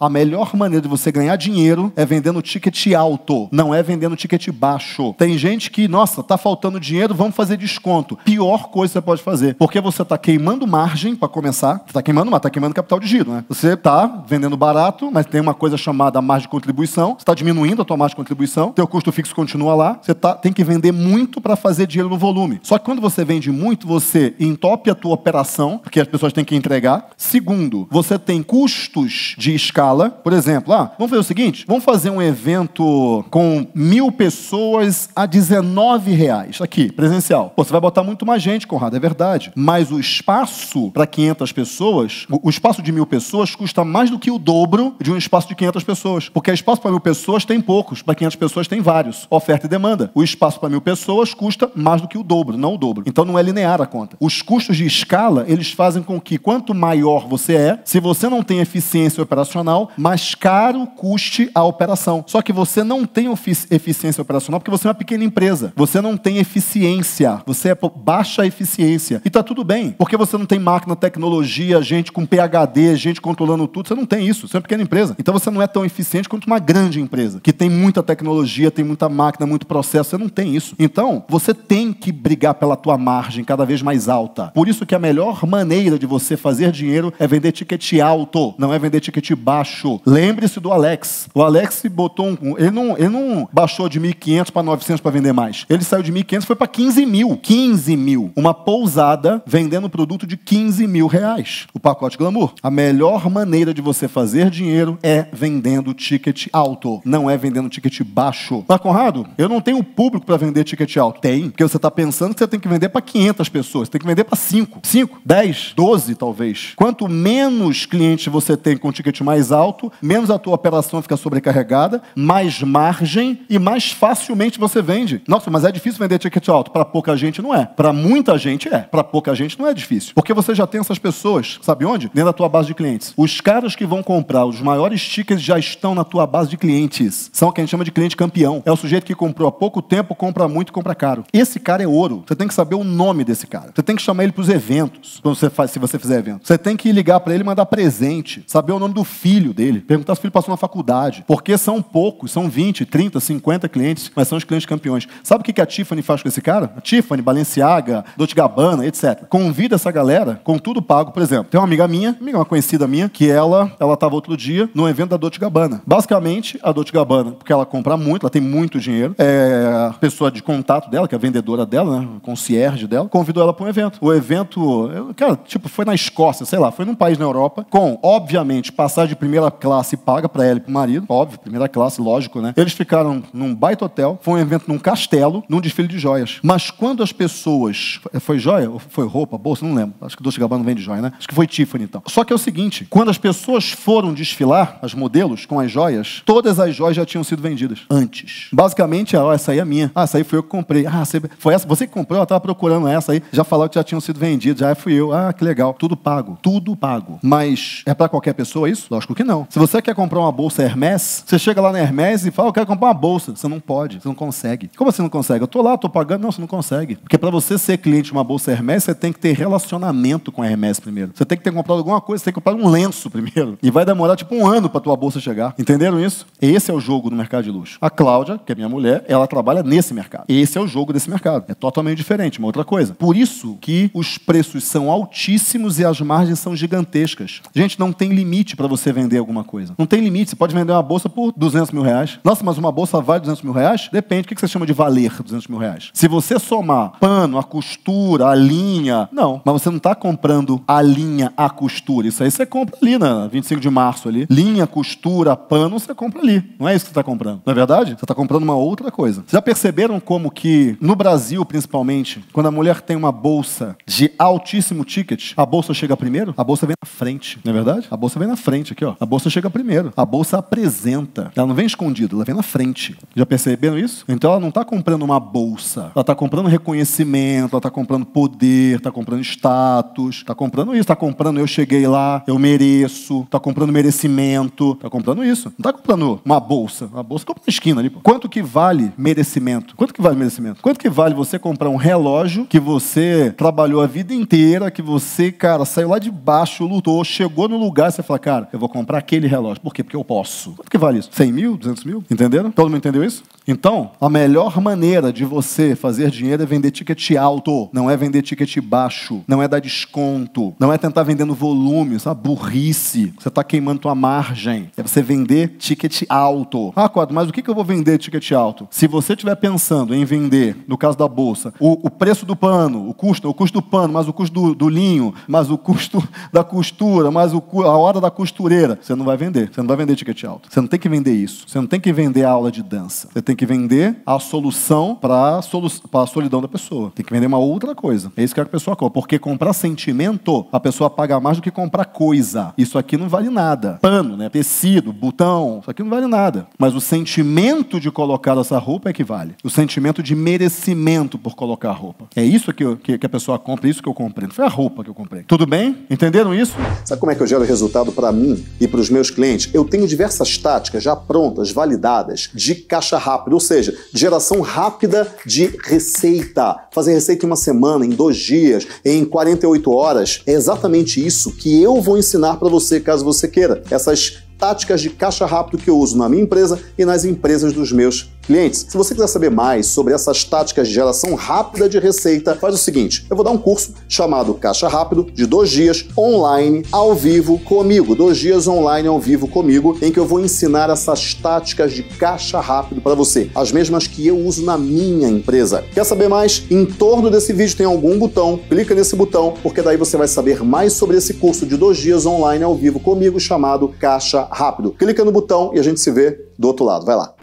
A melhor maneira de você ganhar dinheiro é vendendo ticket alto, não é vendendo ticket baixo. Tem gente que, nossa, tá faltando dinheiro, vamos fazer desconto. Pior coisa que você pode fazer, porque você tá queimando margem para começar. Você tá queimando, mas tá queimando capital de giro, né? Você tá vendendo barato, mas tem uma coisa chamada margem de contribuição. Você tá diminuindo a tua margem de contribuição, teu custo fixo continua lá. Você tá, tem que vender muito para fazer dinheiro no volume. Só que quando você vende muito, você entope a tua operação, porque as pessoas têm que entregar. Segundo, você tem custos de escala fala, por exemplo, ah, vamos fazer o seguinte: vamos fazer um evento com mil pessoas a 19 reais aqui, presencial. Pô, você vai botar muito mais gente, Conrado, é verdade. Mas o espaço para 500 pessoas, o, espaço de mil pessoas custa mais do que o dobro de um espaço de 500 pessoas, porque espaço para mil pessoas tem poucos, para 500 pessoas tem vários, oferta e demanda. O espaço para mil pessoas custa mais do que o dobro, não o dobro. Então não é linear a conta. Os custos de escala eles fazem com que quanto maior você é, se você não tem eficiência operacional operacional, mais caro custe a operação. Só que você não tem eficiência operacional porque você é uma pequena empresa. Você não tem eficiência. Você é baixa eficiência. E tá tudo bem. Porque você não tem máquina, tecnologia, gente com PHD, gente controlando tudo. Você não tem isso. Você é uma pequena empresa. Então você não é tão eficiente quanto uma grande empresa, que tem muita tecnologia, tem muita máquina, muito processo. Você não tem isso. Então, você tem que brigar pela tua margem cada vez mais alta. Por isso que a melhor maneira de você fazer dinheiro é vender ticket alto, não é vender ticket baixo baixo. Lembre-se do Alex. O Alex botou um. Ele não, ele não baixou de 1.500 para 900 para vender mais. Ele saiu de 1.500 foi para 15 mil. 15 mil. Uma pousada vendendo um produto de 15 mil reais. O pacote glamour. A melhor maneira de você fazer dinheiro é vendendo ticket alto. Não é vendendo ticket baixo. Mas, Conrado, eu não tenho público para vender ticket alto. Tem. Porque você está pensando que você tem que vender para 500 pessoas. Você tem que vender para 5. 5, 10, 12 talvez. Quanto menos cliente você tem com ticket mais alto, menos a tua operação fica sobrecarregada, mais margem e mais facilmente você vende. Nossa, mas é difícil vender ticket alto. Para pouca gente não é. Para muita gente é. Para pouca gente não é difícil. Porque você já tem essas pessoas, sabe onde? Dentro da tua base de clientes. Os caras que vão comprar os maiores tickets já estão na tua base de clientes. São o que a gente chama de cliente campeão. É o sujeito que comprou há pouco tempo, compra muito, e compra caro. Esse cara é ouro. Você tem que saber o nome desse cara. Você tem que chamar ele para os eventos, quando você faz, se você fizer evento. Você tem que ligar para ele e mandar presente, saber o nome do filho filho dele, perguntar se o filho passou na faculdade, porque são poucos, são 20, 30, 50 clientes, mas são os clientes campeões. Sabe o que a Tiffany faz com esse cara? A Tiffany, Balenciaga, Dolce Gabbana, etc. Convida essa galera com tudo pago, por exemplo. Tem uma amiga minha, uma conhecida minha, que ela ela estava outro dia no evento da Dolce Gabbana. Basicamente, a Dolce Gabbana, porque ela compra muito, ela tem muito dinheiro, é a pessoa de contato dela, que é a vendedora dela, né, concierge dela, convidou ela para um evento. O evento, cara, tipo, foi na Escócia, sei lá, foi num país na Europa, com, obviamente, passagem de primeira primeira classe paga para ela e para o marido, óbvio, primeira classe, lógico, né? Eles ficaram num baita hotel, foi um evento num castelo, num desfile de joias. Mas quando as pessoas. Foi joia? Foi roupa? Bolsa? Não lembro. Acho que Dolce Gabbana não vende joia, né? Acho que foi Tiffany, então. Só que é o seguinte: quando as pessoas foram desfilar, as modelos, com as joias, todas as joias já tinham sido vendidas antes. Basicamente, ah, essa aí é minha. Ah, essa aí foi eu que comprei. Ah, você, foi essa, você que comprou, ela tava procurando essa aí. Já falaram que já tinham sido vendidas, já ah, fui eu. Ah, que legal. Tudo pago. Tudo pago. Mas é para qualquer pessoa isso? Lógico que que não. Se você quer comprar uma bolsa Hermes, você chega lá na Hermes e fala, eu quero comprar uma bolsa. Você não pode, você não consegue. Como assim não consegue? Eu tô lá, tô pagando. Não, você não consegue. Porque para você ser cliente de uma bolsa Hermes, você tem que ter relacionamento com a Hermes primeiro. Você tem que ter comprado alguma coisa, você tem que comprar um lenço primeiro. E vai demorar tipo um ano para tua bolsa chegar. Entenderam isso? Esse é o jogo do mercado de luxo. A Cláudia, que é minha mulher, ela trabalha nesse mercado. Esse é o jogo desse mercado. É totalmente diferente, uma outra coisa. Por isso que os preços são altíssimos e as margens são gigantescas. Gente, não tem limite para você vender vender alguma coisa. Não tem limite, você pode vender uma bolsa por 200 mil reais. Nossa, mas uma bolsa vale 200 mil reais? Depende, o que você chama de valer 200 mil reais? Se você somar pano, a costura, a linha, não. Mas você não está comprando a linha, a costura. Isso aí você compra ali na 25 de março ali. Linha, costura, pano, você compra ali. Não é isso que você está comprando. Não é verdade? Você está comprando uma outra coisa. Vocês já perceberam como que, no Brasil principalmente, quando a mulher tem uma bolsa de altíssimo ticket, a bolsa chega primeiro? A bolsa vem na frente. Não é verdade? A bolsa vem na frente aqui, ó. A bolsa chega primeiro. A bolsa apresenta. Ela não vem escondida, ela vem na frente. Já perceberam isso? Então ela não está comprando uma bolsa. Ela está comprando reconhecimento, ela está comprando poder, está comprando status, está comprando isso, está comprando eu cheguei lá, eu mereço, está comprando merecimento, está comprando isso. Não está comprando uma bolsa. A bolsa compra na esquina ali. Pô. Quanto que vale merecimento? Quanto que vale merecimento? Quanto que vale você comprar um relógio que você trabalhou a vida inteira, que você, cara, saiu lá de baixo, lutou, chegou no lugar, você fala, cara, eu vou comprar para aquele relógio. Por quê? Porque eu posso. Quanto que vale isso? 100 mil? 200 mil? Entenderam? Todo mundo entendeu isso? Então, a melhor maneira de você fazer dinheiro é vender ticket alto. Não é vender ticket baixo. Não é dar desconto. Não é tentar vender no volume. Isso é uma burrice. Você está queimando tua margem. É você vender ticket alto. Ah, Quadro, mas o que, que eu vou vender ticket alto? Se você estiver pensando em vender, no caso da bolsa, o, o, preço do pano, o custo, o custo do pano, mas o custo do, do linho, mas o custo da costura, mas o, a hora da costureira, você não vai vender. Você não vai vender ticket alto. Você não tem que vender isso. Você não tem que vender a aula de dança. Você tem que vender a solução para solu a solidão da pessoa. Tem que vender uma outra coisa. É isso que a pessoa compra. Porque comprar sentimento, a pessoa paga mais do que comprar coisa. Isso aqui não vale nada. Pano, né? Tecido, botão, isso aqui não vale nada. Mas o sentimento de colocar essa roupa é que vale. O sentimento de merecimento por colocar a roupa. É isso que, eu, que, que a pessoa compra, é isso que eu comprei. Não foi a roupa que eu comprei. Tudo bem? Entenderam isso? Sabe como é que eu gero resultado para mim? e para os meus clientes, eu tenho diversas táticas já prontas, validadas, de caixa rápida, ou seja, geração rápida de receita. Fazer receita em uma semana, em dois dias, em 48 horas. É exatamente isso que eu vou ensinar para você, caso você queira. Essas táticas de caixa rápido que eu uso na minha empresa e nas empresas dos meus clientes clientes. Se você quiser saber mais sobre essas táticas de geração rápida de receita, faz o seguinte: eu vou dar um curso chamado Caixa Rápido de dois dias online ao vivo comigo, dois dias online ao vivo comigo, em que eu vou ensinar essas táticas de caixa rápido para você, as mesmas que eu uso na minha empresa. Quer saber mais? Em torno desse vídeo tem algum botão, clica nesse botão, porque daí você vai saber mais sobre esse curso de dois dias online ao vivo comigo chamado Caixa Rápido. Clica no botão e a gente se vê do outro lado. Vai lá.